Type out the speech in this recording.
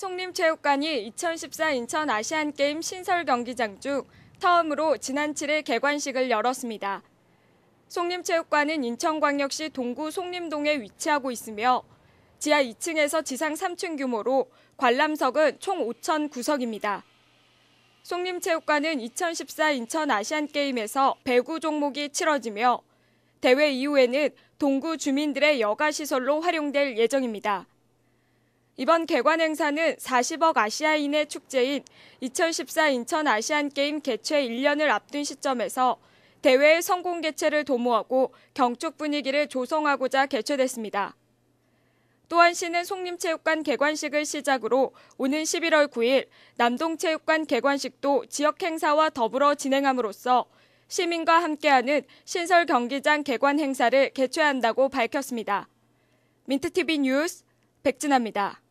송림체육관이 2014 인천 아시안게임 신설 경기장 중 처음으로 지난 7일 개관식을 열었습니다. 송림체육관은 인천광역시 동구 송림동에 위치하고 있으며 지하 2층에서 지상 3층 규모로 관람석은 총5천구석입니다 송림체육관은 2014 인천 아시안게임에서 배구 종목이 치러지며 대회 이후에는 동구 주민들의 여가시설로 활용될 예정입니다. 이번 개관 행사는 40억 아시아인의 축제인 2014 인천 아시안게임 개최 1년을 앞둔 시점에서 대회의 성공 개최를 도모하고 경축 분위기를 조성하고자 개최됐습니다. 또한 시는 송림체육관 개관식을 시작으로 오는 11월 9일 남동체육관 개관식도 지역 행사와 더불어 진행함으로써 시민과 함께하는 신설 경기장 개관 행사를 개최한다고 밝혔습니다. 민트TV 뉴스 백진아입니다.